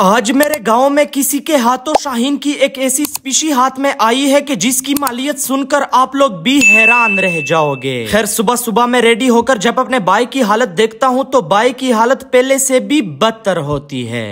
आज मेरे गांव में किसी के हाथों शाहीन की एक ऐसी स्पीशी हाथ में आई है कि जिसकी मालियत सुनकर आप लोग भी हैरान रह जाओगे खैर सुबह सुबह मैं रेडी होकर जब अपने बाइक की हालत देखता हूँ तो बाइक की हालत पहले से भी बदतर होती है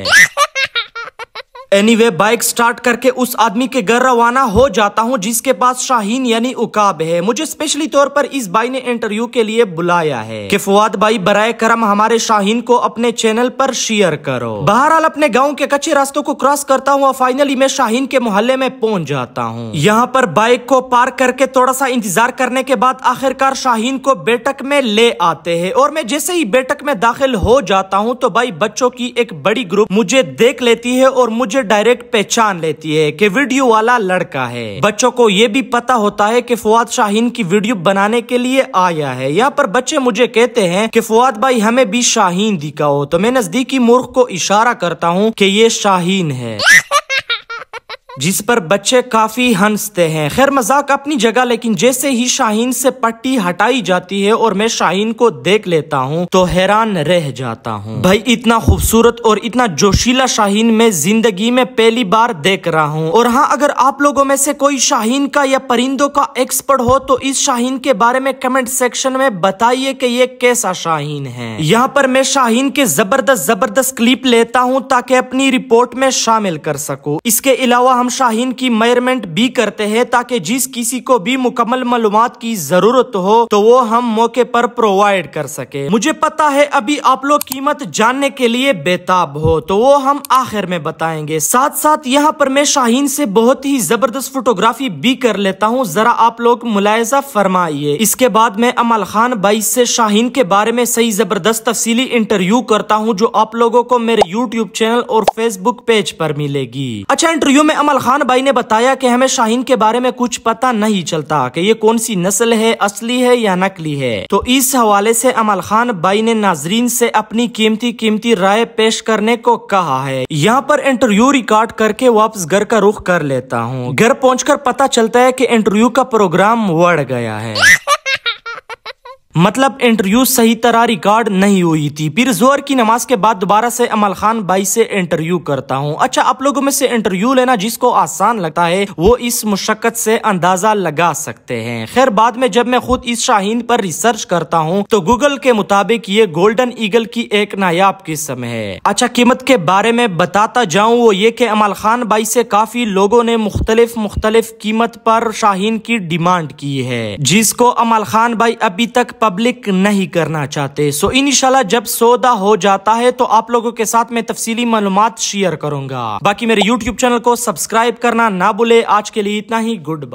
एनीवे anyway, बाइक स्टार्ट करके उस आदमी के घर रवाना हो जाता हूँ जिसके पास शाहीन यानी उकाब है मुझे स्पेशली तौर पर इस भाई ने इंटरव्यू के लिए बुलाया है कि फुआद भाई बरए करम हमारे शाहीन को अपने चैनल पर शेयर करो बहरहाल अपने गाँव के कच्चे रास्तों को क्रॉस करता हूँ और फाइनली मैं शाहीन के मोहल्ले में पहुंच जाता हूँ यहाँ पर बाइक को पार्क करके थोड़ा सा इंतजार करने के बाद आखिरकार शाहीन को बैठक में ले आते है और मैं जैसे ही बैठक में दाखिल हो जाता हूँ तो भाई बच्चों की एक बड़ी ग्रुप मुझे देख लेती है और मुझे मुझे डायरेक्ट पहचान लेती है कि वीडियो वाला लड़का है बच्चों को ये भी पता होता है कि फुआद शाहीन की वीडियो बनाने के लिए आया है यहाँ पर बच्चे मुझे कहते हैं कि फुआद भाई हमें भी शाहीन दिखाओ तो मैं नजदीकी मूर्ख को इशारा करता हूँ कि ये शाहीन है जिस पर बच्चे काफ़ी हंसते हैं खैर मजाक अपनी जगह लेकिन जैसे ही शाहीन से पट्टी हटाई जाती है और मैं शाहीन को देख लेता हूँ तो हैरान रह जाता हूँ भाई इतना खूबसूरत और इतना जोशीला शाहीन मैं जिंदगी में पहली बार देख रहा हूँ और हाँ अगर आप लोगों में से कोई शाहीन का या परिंदों का एक्सपर्ट हो तो इस शाहीन के बारे में कमेंट सेक्शन में बताइए की ये कैसा शाहीन है यहाँ पर मैं शाहीन के जबरदस्त जबरदस्त क्लिप लेता हूँ ताकि अपनी रिपोर्ट में शामिल कर सकूँ इसके अलावा हम तमाम शाहीन की मेयरमेंट भी करते हैं ताकि जिस किसी को भी मुकम्मल मालूम की जरूरत हो तो वो हम मौके पर प्रोवाइड कर सके मुझे पता है अभी आप लोग कीमत जानने के लिए बेताब हो तो वो हम आखिर में बताएंगे साथ साथ यहाँ पर मैं शाहीन से बहुत ही जबरदस्त फोटोग्राफी भी कर लेता हूँ जरा आप लोग मुलायजा फरमाइए इसके बाद मैं अमल खान बाई से शाहीन के बारे में सही जबरदस्त तफसीली इंटरव्यू करता हूँ जो आप लोगों को मेरे यूट्यूब चैनल और फेसबुक पेज पर मिलेगी अच्छा इंटरव्यू में अमल इकबाल खान भाई ने बताया कि हमें शाहीन के बारे में कुछ पता नहीं चलता कि ये कौन सी नस्ल है असली है या नकली है तो इस हवाले से अमल खान भाई ने नाजरीन से अपनी कीमती कीमती राय पेश करने को कहा है यहाँ पर इंटरव्यू रिकॉर्ड करके वापस घर का रुख कर लेता हूँ घर पहुँच पता चलता है की इंटरव्यू का प्रोग्राम बढ़ गया है मतलब इंटरव्यू सही तरह रिकॉर्ड नहीं हुई थी फिर जोर की नमाज के बाद दोबारा से अमल खान भाई से इंटरव्यू करता हूँ अच्छा आप लोगों में से इंटरव्यू लेना जिसको आसान लगता है वो इस मुशक्कत से अंदाजा लगा सकते हैं खैर बाद में जब मैं खुद इस शाहीन पर रिसर्च करता हूँ तो गूगल के मुताबिक ये गोल्डन ईगल की एक नायाब किस्म है अच्छा कीमत के बारे में बताता जाऊँ वो ये की अमल खान भाई से काफी लोगों ने मुख्तलिफ मुख्तलिफ कीमत पर शाहीन की डिमांड की है जिसको अमल खान भाई अभी तक पब्लिक नहीं करना चाहते सो इन जब सौदा हो जाता है तो आप लोगों के साथ मैं तफसीली मालूम शेयर करूंगा बाकी मेरे यूट्यूब चैनल को सब्सक्राइब करना ना भूले आज के लिए इतना ही गुड बाय